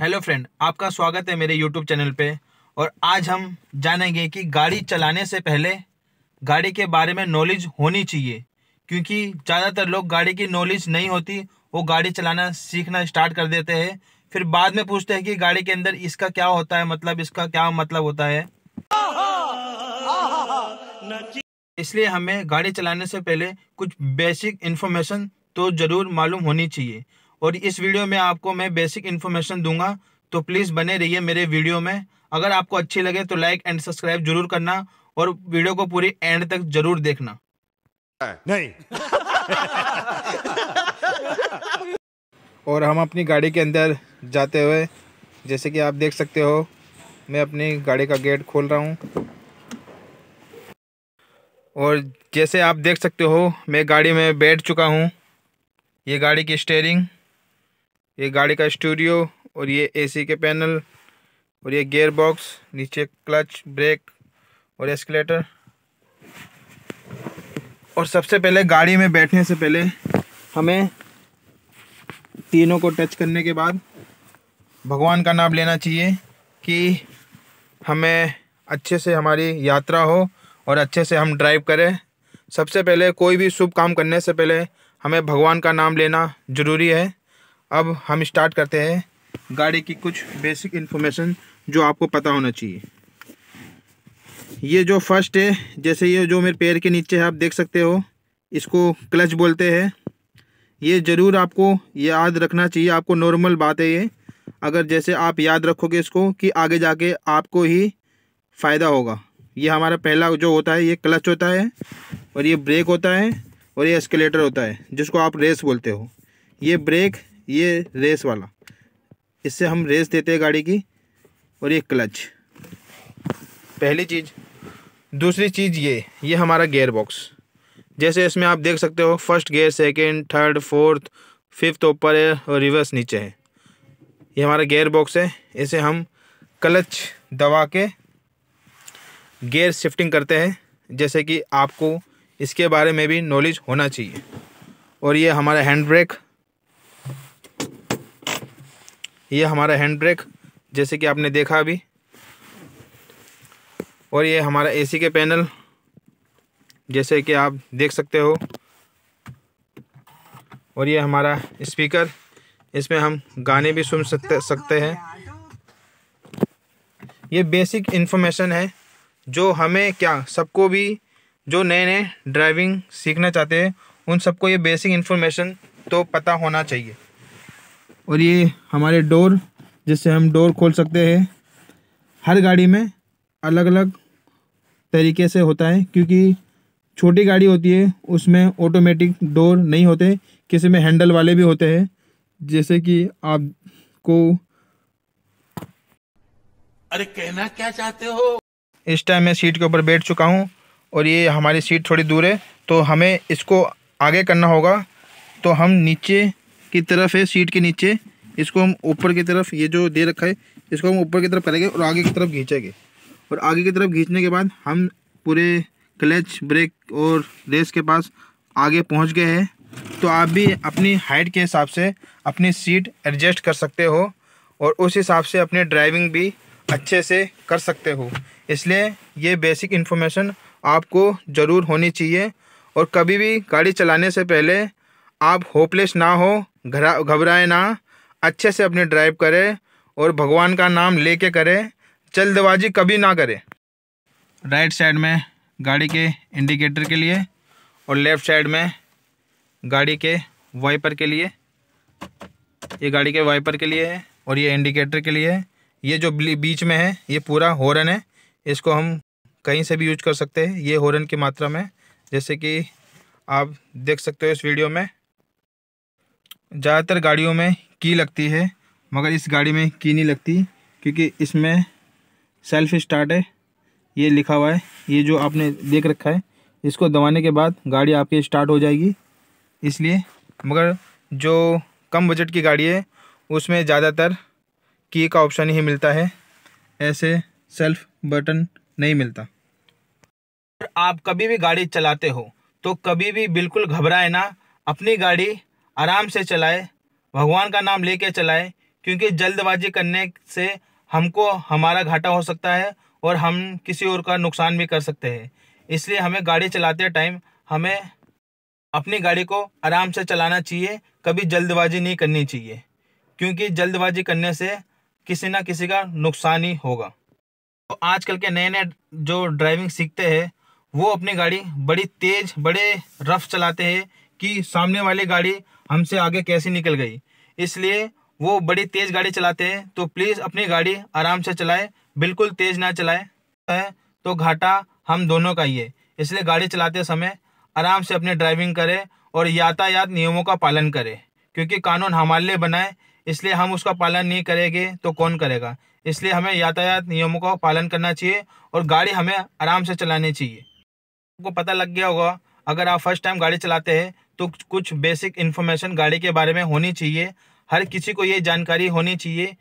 hello friend आपका स्वागत है मेरे यूट्यूब चैनल पे और आज हम जानेंगे कि गाड़ी चलाने से पहले गाड़ी के बारे में नॉलेज होनी चाहिए क्योंकि ज़्यादातर लोग गाड़ी की नॉलेज नहीं होती वो गाड़ी चलाना सीखना स्टार्ट कर देते हैं फिर बाद में पूछते हैं कि गाड़ी के अंदर इसका क्या होता है मतलब इसका क्या मतलब होता है इसलिए हमें गाड़ी चलाने से पहले कुछ बेसिक इन्फॉर्मेशन तो ज़रूर मालूम होनी चाहिए और इस वीडियो में आपको मैं बेसिक इन्फॉर्मेशन दूंगा तो प्लीज़ बने रहिए मेरे वीडियो में अगर आपको अच्छी लगे तो लाइक एंड सब्सक्राइब जरूर करना और वीडियो को पूरी एंड तक जरूर देखना नहीं और हम अपनी गाड़ी के अंदर जाते हुए जैसे कि आप देख सकते हो मैं अपनी गाड़ी का गेट खोल रहा हूँ और जैसे आप देख सकते हो मैं गाड़ी में बैठ चुका हूँ ये गाड़ी की स्टेयरिंग ये गाड़ी का स्टूडियो और ये एसी के पैनल और ये गियर बॉक्स नीचे क्लच ब्रेक और एस्केलेटर और सबसे पहले गाड़ी में बैठने से पहले हमें तीनों को टच करने के बाद भगवान का नाम लेना चाहिए कि हमें अच्छे से हमारी यात्रा हो और अच्छे से हम ड्राइव करें सबसे पहले कोई भी शुभ काम करने से पहले हमें भगवान का नाम लेना ज़रूरी है अब हम स्टार्ट करते हैं गाड़ी की कुछ बेसिक इन्फॉर्मेशन जो आपको पता होना चाहिए ये जो फर्स्ट है जैसे ये जो मेरे पैर के नीचे है आप देख सकते हो इसको क्लच बोलते हैं ये ज़रूर आपको याद रखना चाहिए आपको नॉर्मल बात है ये अगर जैसे आप याद रखोगे इसको कि आगे जाके आपको ही फ़ायदा होगा ये हमारा पहला जो होता है ये क्लच होता है और ये ब्रेक होता है और ये एस्केलेटर होता है जिसको आप रेस बोलते हो ये ब्रेक ये रेस वाला इससे हम रेस देते हैं गाड़ी की और ये क्लच पहली चीज़ दूसरी चीज़ ये ये हमारा गेयर बॉक्स जैसे इसमें आप देख सकते हो first gear second, third fourth fifth ऊपर है और रिवर्स नीचे है ये हमारा गेयर बॉक्स है इसे हम क्लच दबा के गेयर शिफ्टिंग करते हैं जैसे कि आपको इसके बारे में भी नॉलेज होना चाहिए और ये हमारा हैंड ब्रेक ये हमारा हैंड ब्रेक जैसे कि आपने देखा अभी और ये हमारा एसी के पैनल जैसे कि आप देख सकते हो और ये हमारा स्पीकर इसमें हम गाने भी सुन सकते सकते हैं ये बेसिक इन्फॉर्मेशन है जो हमें क्या सबको भी जो नए नए ड्राइविंग सीखना चाहते हैं उन सबको ये बेसिक इन्फॉर्मेशन तो पता होना चाहिए और ये हमारे डोर जिससे हम डोर खोल सकते हैं हर गाड़ी में अलग अलग तरीके से होता है क्योंकि छोटी गाड़ी होती है उसमें ऑटोमेटिक डोर नहीं होते किसी में हैंडल वाले भी होते हैं जैसे कि आपको अरे कहना क्या चाहते हो इस टाइम मैं सीट के ऊपर बैठ चुका हूँ और ये हमारी सीट थोड़ी दूर है तो हमें इसको आगे करना होगा तो हम नीचे की तरफ है सीट के नीचे इसको हम ऊपर की तरफ ये जो दे रखा है इसको हम ऊपर की तरफ करेंगे और आगे की तरफ खींचेंगे और आगे की तरफ खींचने के बाद हम पूरे क्लच ब्रेक और रेस के पास आगे पहुंच गए हैं तो आप भी अपनी हाइट के हिसाब से अपनी सीट एडजस्ट कर सकते हो और उस हिसाब से अपने ड्राइविंग भी अच्छे से कर सकते हो इसलिए ये बेसिक इन्फॉर्मेशन आपको ज़रूर होनी चाहिए और कभी भी गाड़ी चलाने से पहले आप होपलेस ना हो घबराए ना अच्छे से अपनी ड्राइव करें और भगवान का नाम लेके करें जल्दबाजी कभी ना करें राइट साइड में गाड़ी के इंडिकेटर के लिए और लेफ़्ट साइड में गाड़ी के वाइपर के लिए ये गाड़ी के वाइपर के लिए है और ये इंडिकेटर के लिए है ये जो बीच में है ये पूरा हॉर्न है इसको हम कहीं से भी यूज कर सकते हैं ये हॉर्न की मात्रा में जैसे कि आप देख सकते हो इस वीडियो में ज़्यादातर गाड़ियों में की लगती है मगर इस गाड़ी में की नहीं लगती क्योंकि इसमें सेल्फ स्टार्ट है ये लिखा हुआ है ये जो आपने देख रखा है इसको दबाने के बाद गाड़ी आपकी स्टार्ट हो जाएगी इसलिए मगर जो कम बजट की गाड़ी है उसमें ज़्यादातर की का ऑप्शन ही मिलता है ऐसे सेल्फ बटन नहीं मिलता आप कभी भी गाड़ी चलाते हो तो कभी भी बिल्कुल घबराए ना अपनी गाड़ी आराम से चलाए भगवान का नाम लेके चलाए क्योंकि जल्दबाजी करने से हमको हमारा घाटा हो सकता है और हम किसी और का नुकसान भी कर सकते हैं इसलिए हमें गाड़ी चलाते टाइम हमें अपनी गाड़ी को आराम से चलाना चाहिए कभी जल्दबाजी नहीं करनी चाहिए क्योंकि जल्दबाजी करने से किसी ना किसी का नुकसान ही होगा तो आजकल के नए नए जो ड्राइविंग सीखते हैं वो अपनी गाड़ी बड़ी तेज़ बड़े रफ चलाते हैं कि सामने वाली गाड़ी हमसे आगे कैसे निकल गई इसलिए वो बड़ी तेज़ गाड़ी चलाते हैं तो प्लीज़ अपनी गाड़ी आराम से चलाए बिल्कुल तेज़ ना चलाए तो घाटा हम दोनों का ही है इसलिए गाड़ी चलाते समय आराम से अपनी ड्राइविंग करें और यातायात नियमों का पालन करें क्योंकि कानून हमारे लिए बनाए इसलिए हम उसका पालन नहीं करेंगे तो कौन करेगा इसलिए हमें यातायात नियमों का पालन करना चाहिए और गाड़ी हमें आराम से चलानी चाहिए आपको पता लग गया होगा अगर आप फर्स्ट टाइम गाड़ी चलाते हैं तो कुछ बेसिक इन्फॉर्मेशन गाड़ी के बारे में होनी चाहिए हर किसी को ये जानकारी होनी चाहिए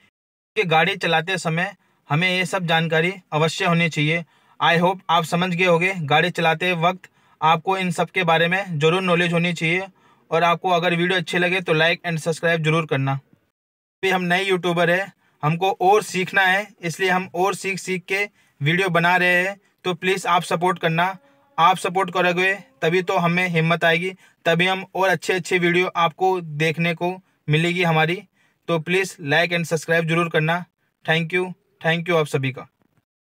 कि गाड़ी चलाते समय हमें ये सब जानकारी अवश्य होनी चाहिए आई होप आप समझ गए होंगे गाड़ी चलाते वक्त आपको इन सब के बारे में ज़रूर नॉलेज होनी चाहिए और आपको अगर वीडियो अच्छी लगे तो लाइक एंड सब्सक्राइब जरूर करना अभी हम नए यूट्यूबर हैं हमको और सीखना है इसलिए हम और सीख सीख के वीडियो बना रहे हैं तो प्लीज़ आप सपोर्ट करना आप सपोर्ट करोगे तभी तो हमें हिम्मत आएगी तभी हम और अच्छे अच्छे वीडियो आपको देखने को मिलेगी हमारी तो प्लीज़ लाइक एंड सब्सक्राइब जरूर करना थैंक यू थैंक यू आप सभी का